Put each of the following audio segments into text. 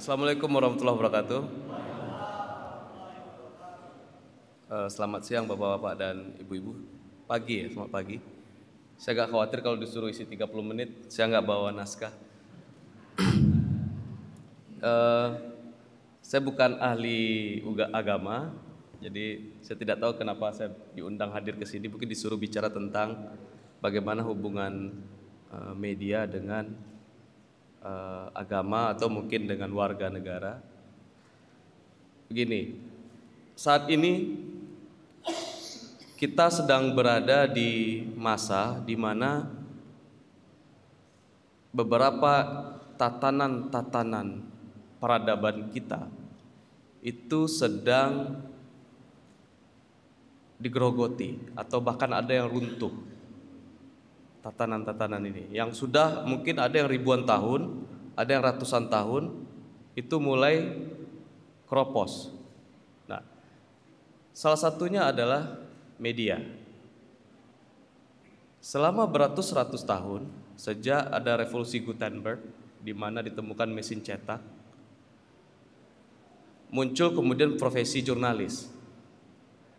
Assalamualaikum warahmatullahi wabarakatuh. Eh, selamat siang bapak-bapak dan ibu-ibu. Pagi ya, selamat pagi. Saya agak khawatir kalau disuruh isi 30 menit, saya nggak bawa naskah. Eh, saya bukan ahli agama, jadi saya tidak tahu kenapa saya diundang hadir ke sini. Mungkin disuruh bicara tentang bagaimana hubungan eh, media dengan uh, agama atau mungkin dengan warga negara. Begini, saat ini kita sedang berada di masa di mana beberapa tatanan-tatanan peradaban kita itu sedang digerogoti atau bahkan ada yang runtuh tatanan-tatanan ini yang sudah mungkin ada yang ribuan tahun, ada yang ratusan tahun itu mulai kropos. Nah, salah satunya adalah media. Selama beratus-ratus tahun sejak ada revolusi Gutenberg di mana ditemukan mesin cetak muncul kemudian profesi jurnalis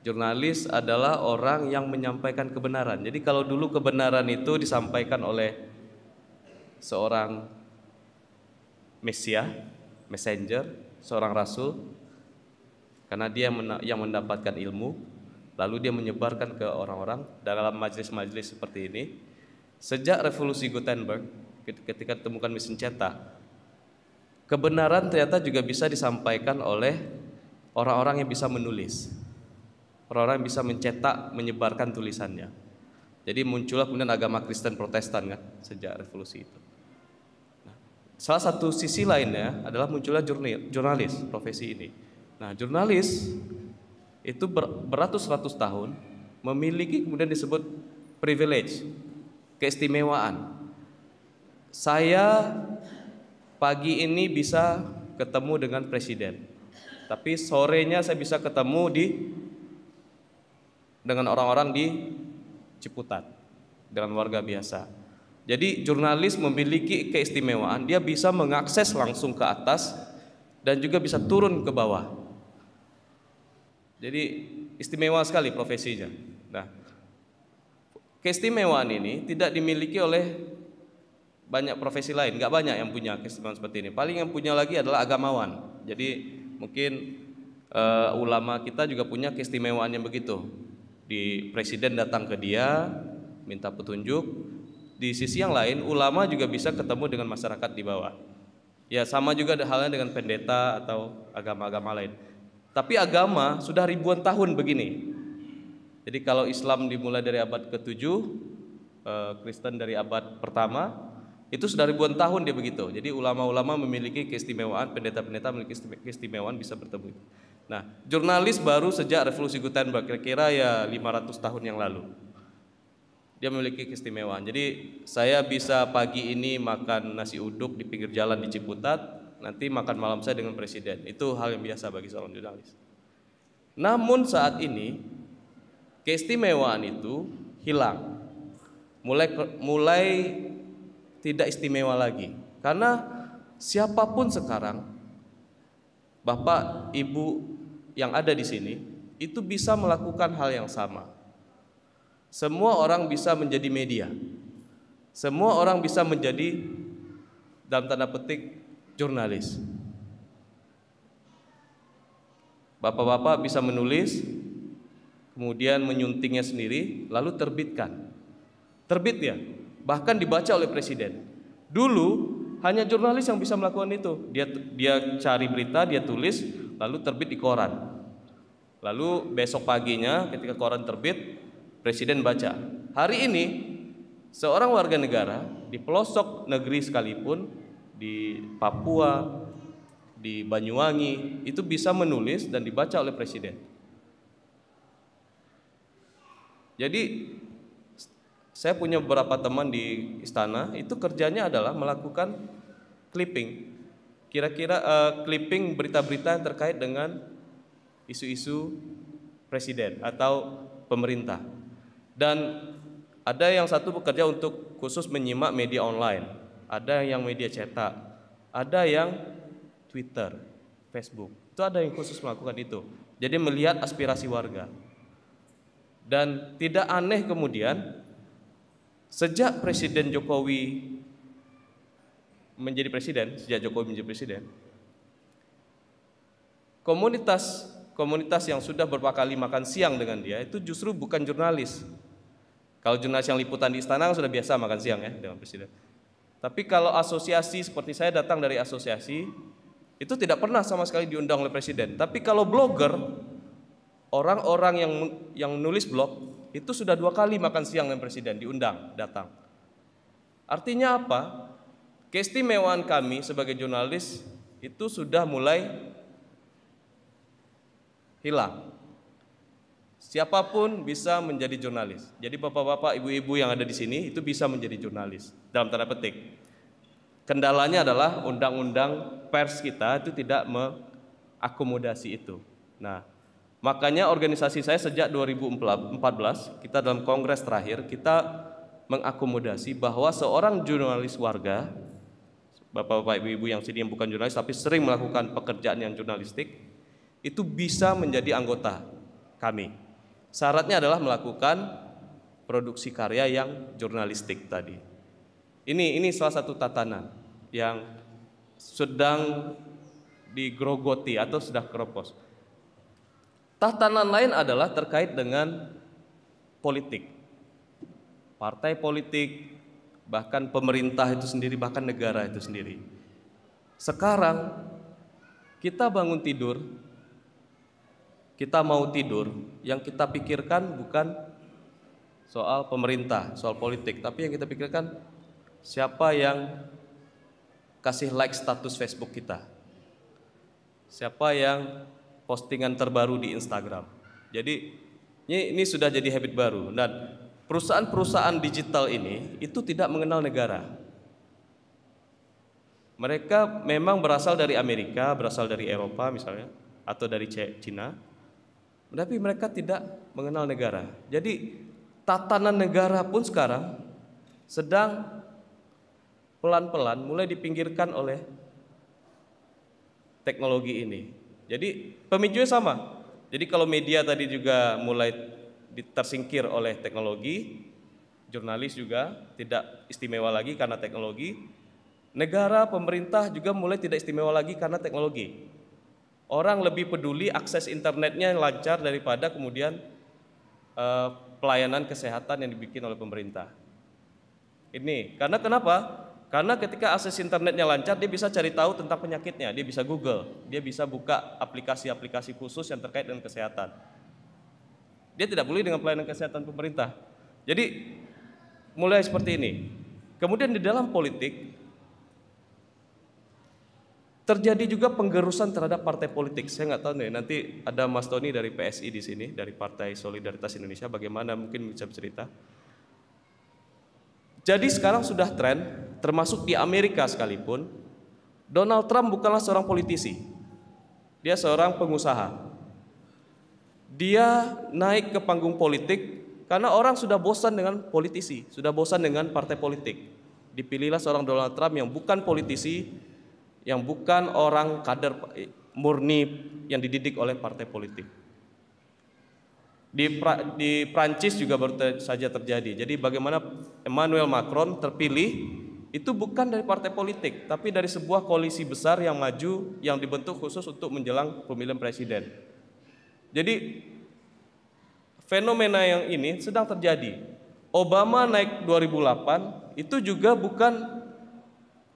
Jurnalis adalah orang yang menyampaikan kebenaran. Jadi kalau dulu kebenaran itu disampaikan oleh seorang mesia, messenger, seorang rasul karena dia yang mendapatkan ilmu lalu dia menyebarkan ke orang-orang dalam majelis-majelis seperti ini. Sejak revolusi Gutenberg ketika ditemukan mesin cetak, kebenaran ternyata juga bisa disampaikan oleh orang-orang yang bisa menulis orang-orang bisa mencetak, menyebarkan tulisannya. Jadi muncullah kemudian agama Kristen Protestan kan sejak revolusi itu. Nah, salah satu sisi lainnya adalah munculnya jurnalis profesi ini. Nah, jurnalis itu beratus-ratus tahun memiliki kemudian disebut privilege, keistimewaan. Saya pagi ini bisa ketemu dengan presiden, tapi sorenya saya bisa ketemu di dengan orang-orang di Ciputat, dengan warga biasa. Jadi jurnalis memiliki keistimewaan, dia bisa mengakses langsung ke atas dan juga bisa turun ke bawah. Jadi istimewa sekali profesinya. Nah, keistimewaan ini tidak dimiliki oleh banyak profesi lain, nggak banyak yang punya keistimewaan seperti ini. Paling yang punya lagi adalah agamawan. Jadi mungkin uh, ulama kita juga punya keistimewaan yang begitu di presiden datang ke dia minta petunjuk di sisi yang lain ulama juga bisa ketemu dengan masyarakat di bawah ya sama juga halnya dengan pendeta atau agama-agama lain tapi agama sudah ribuan tahun begini jadi kalau Islam dimulai dari abad ke-7 eh, Kristen dari abad pertama itu sudah ribuan tahun dia begitu jadi ulama-ulama memiliki keistimewaan pendeta-pendeta memiliki keistimewaan bisa bertemu Nah, jurnalis baru sejak revolusi Gutenberg kira-kira ya 500 tahun yang lalu. Dia memiliki keistimewaan. Jadi saya bisa pagi ini makan nasi uduk di pinggir jalan di Ciputat, nanti makan malam saya dengan presiden. Itu hal yang biasa bagi seorang jurnalis. Namun saat ini keistimewaan itu hilang. Mulai mulai tidak istimewa lagi. Karena siapapun sekarang Bapak, Ibu, yang ada di sini itu bisa melakukan hal yang sama. Semua orang bisa menjadi media. Semua orang bisa menjadi dalam tanda petik jurnalis. Bapak-bapak bisa menulis, kemudian menyuntingnya sendiri, lalu terbitkan. Terbit ya, bahkan dibaca oleh presiden. Dulu hanya jurnalis yang bisa melakukan itu. Dia dia cari berita, dia tulis, lalu terbit di koran. Lalu besok paginya ketika koran terbit, presiden baca. Hari ini seorang warga negara di pelosok negeri sekalipun di Papua, di Banyuwangi itu bisa menulis dan dibaca oleh presiden. Jadi saya punya beberapa teman di istana itu kerjanya adalah melakukan clipping Kira-kira uh, clipping berita-berita terkait dengan isu-isu presiden atau pemerintah. Dan ada yang satu bekerja untuk khusus menyimak media online, ada yang media cetak, ada yang Twitter, Facebook. Itu ada yang khusus melakukan itu. Jadi melihat aspirasi warga. Dan tidak aneh kemudian sejak Presiden Jokowi menjadi presiden, sejak Jokowi menjadi presiden, komunitas komunitas yang sudah berapa kali makan siang dengan dia itu justru bukan jurnalis. Kalau jurnalis yang liputan di istana kan sudah biasa makan siang ya dengan presiden. Tapi kalau asosiasi seperti saya datang dari asosiasi itu tidak pernah sama sekali diundang oleh presiden. Tapi kalau blogger orang-orang yang yang nulis blog itu sudah dua kali makan siang dengan presiden diundang datang. Artinya apa? Keistimewaan kami sebagai jurnalis itu sudah mulai hilang. Siapapun bisa menjadi jurnalis. Jadi bapak-bapak, ibu-ibu yang ada di sini itu bisa menjadi jurnalis dalam tanda petik. Kendalanya adalah undang-undang pers kita itu tidak mengakomodasi itu. Nah, makanya organisasi saya sejak 2014 kita dalam kongres terakhir kita mengakomodasi bahwa seorang jurnalis warga bapak-bapak ibu-ibu yang sini yang bukan jurnalis tapi sering melakukan pekerjaan yang jurnalistik itu bisa menjadi anggota kami. Syaratnya adalah melakukan produksi karya yang jurnalistik tadi. Ini ini salah satu tatanan yang sedang digrogoti atau sudah keropos. Tatanan lain adalah terkait dengan politik. Partai politik, bahkan pemerintah itu sendiri, bahkan negara itu sendiri. Sekarang kita bangun tidur, kita mau tidur, yang kita pikirkan bukan soal pemerintah, soal politik, tapi yang kita pikirkan siapa yang kasih like status Facebook kita. Siapa yang postingan terbaru di Instagram. Jadi ini, ini sudah jadi habit baru dan Perusahaan-perusahaan digital ini itu tidak mengenal negara. Mereka memang berasal dari Amerika, berasal dari Eropa misalnya, atau dari Cina. Tapi mereka tidak mengenal negara. Jadi tatanan negara pun sekarang sedang pelan-pelan mulai dipinggirkan oleh teknologi ini. Jadi pemicunya sama. Jadi kalau media tadi juga mulai tersingkir oleh teknologi, jurnalis juga tidak istimewa lagi karena teknologi, negara, pemerintah juga mulai tidak istimewa lagi karena teknologi. Orang lebih peduli akses internetnya yang lancar daripada kemudian eh, pelayanan kesehatan yang dibikin oleh pemerintah. Ini karena kenapa? Karena ketika akses internetnya lancar, dia bisa cari tahu tentang penyakitnya, dia bisa Google, dia bisa buka aplikasi-aplikasi khusus yang terkait dengan kesehatan. Dia tidak boleh dengan pelayanan kesehatan pemerintah. Jadi mulai seperti ini. Kemudian di dalam politik terjadi juga penggerusan terhadap partai politik. Saya nggak tahu nih nanti ada Mas Tony dari PSI di sini dari Partai Solidaritas Indonesia bagaimana mungkin bisa cerita. Jadi sekarang sudah tren termasuk di Amerika sekalipun Donald Trump bukanlah seorang politisi. Dia seorang pengusaha dia naik ke panggung politik karena orang sudah bosan dengan politisi, sudah bosan dengan partai politik. Dipilihlah seorang Donald Trump yang bukan politisi, yang bukan orang kader eh, murni yang dididik oleh partai politik. Di, pra, di Prancis juga baru ter, saja terjadi. Jadi bagaimana Emmanuel Macron terpilih itu bukan dari partai politik, tapi dari sebuah koalisi besar yang maju yang dibentuk khusus untuk menjelang pemilihan presiden. Jadi fenomena yang ini sedang terjadi. Obama naik 2008 itu juga bukan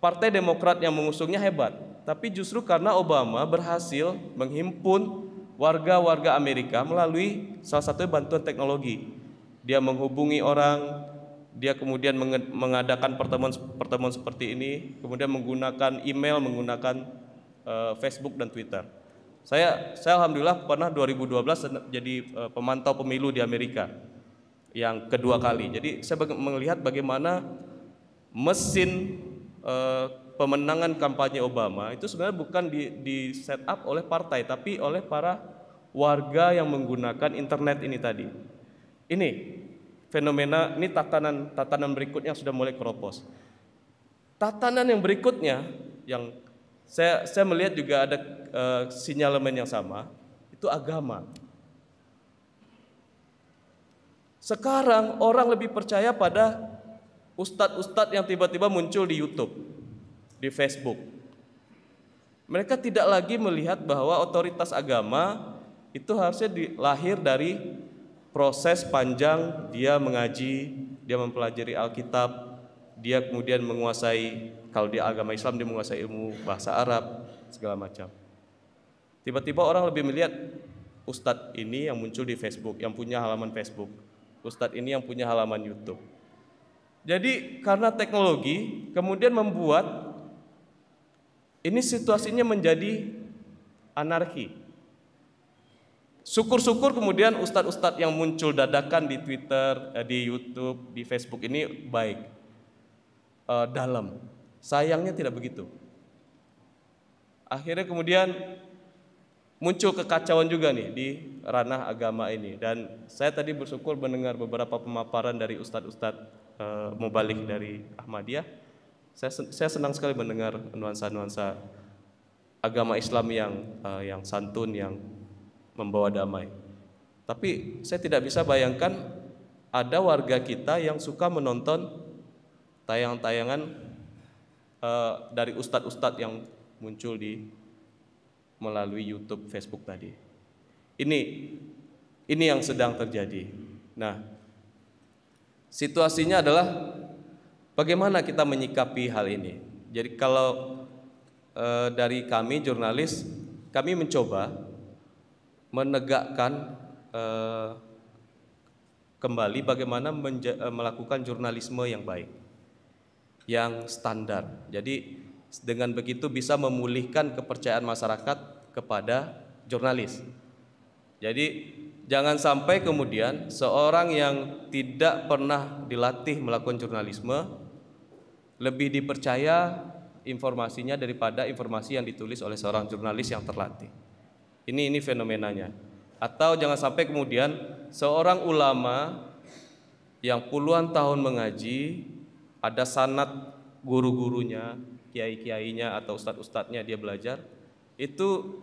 Partai Demokrat yang mengusungnya hebat, tapi justru karena Obama berhasil menghimpun warga-warga Amerika melalui salah satu bantuan teknologi. Dia menghubungi orang, dia kemudian mengadakan pertemuan-pertemuan seperti ini, kemudian menggunakan email, menggunakan eh, Facebook dan Twitter. Saya saya alhamdulillah pernah 2012 jadi eh, pemantau pemilu di Amerika yang kedua kali. Jadi saya melihat bagaimana mesin eh, pemenangan kampanye Obama itu sebenarnya bukan di, di set up oleh partai tapi oleh para warga yang menggunakan internet ini tadi. Ini fenomena ini tatanan tatanan berikutnya sudah mulai keropos. Tatanan yang berikutnya yang saya saya melihat juga ada e, sinyalemen yang sama, itu agama. Sekarang orang lebih percaya pada ustadz-ustadz yang tiba-tiba muncul di YouTube, di Facebook. Mereka tidak lagi melihat bahwa otoritas agama itu harusnya lahir dari proses panjang dia mengaji, dia mempelajari Alkitab, dia kemudian menguasai kalau di agama Islam dia menguasai ilmu bahasa Arab segala macam. Tiba-tiba orang lebih melihat ustadz ini yang muncul di Facebook, yang punya halaman Facebook. Ustadz ini yang punya halaman YouTube. Jadi karena teknologi kemudian membuat ini situasinya menjadi anarki. Syukur-syukur kemudian ustadz-ustadz yang muncul dadakan di Twitter, eh, di YouTube, di Facebook ini baik, eh, dalam, Sayangnya tidak begitu. Akhirnya kemudian muncul kekacauan juga nih di ranah agama ini dan saya tadi bersyukur mendengar beberapa pemaparan dari ustadz-ustadz e, mubalik dari Ahmadiyah saya, saya senang sekali mendengar nuansa-nuansa agama Islam yang e, yang santun yang membawa damai tapi saya tidak bisa bayangkan ada warga kita yang suka menonton tayang-tayangan uh, dari ustadz-ustadz yang muncul di melalui YouTube, Facebook tadi. Ini ini yang sedang terjadi. Nah, situasinya adalah bagaimana kita menyikapi hal ini. Jadi kalau e, dari kami jurnalis, kami mencoba menegakkan e, kembali bagaimana melakukan jurnalisme yang baik yang standar. Jadi dengan begitu bisa memulihkan kepercayaan masyarakat kepada jurnalis. Jadi jangan sampai kemudian seorang yang tidak pernah dilatih melakukan jurnalisme lebih dipercaya informasinya daripada informasi yang ditulis oleh seorang jurnalis yang terlatih. Ini ini fenomenanya. Atau jangan sampai kemudian seorang ulama yang puluhan tahun mengaji ada sanat guru-gurunya, kiai-kiainya atau ustad-ustadnya dia belajar, itu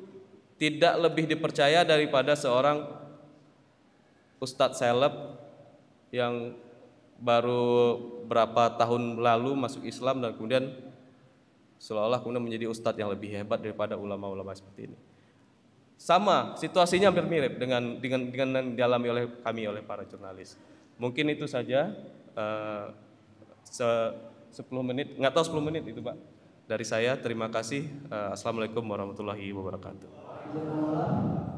tidak lebih dipercaya daripada seorang ustad seleb yang baru berapa tahun lalu masuk Islam dan kemudian seolah-olah kemudian menjadi ustadz yang lebih hebat daripada ulama-ulama seperti ini. Sama, situasinya hampir mirip dengan dengan dengan yang dialami oleh kami oleh para jurnalis. Mungkin itu saja. Uh, se 10 menit, nggak tahu 10 menit itu Pak. Dari saya terima kasih. Eh, Assalamualaikum warahmatullahi wabarakatuh.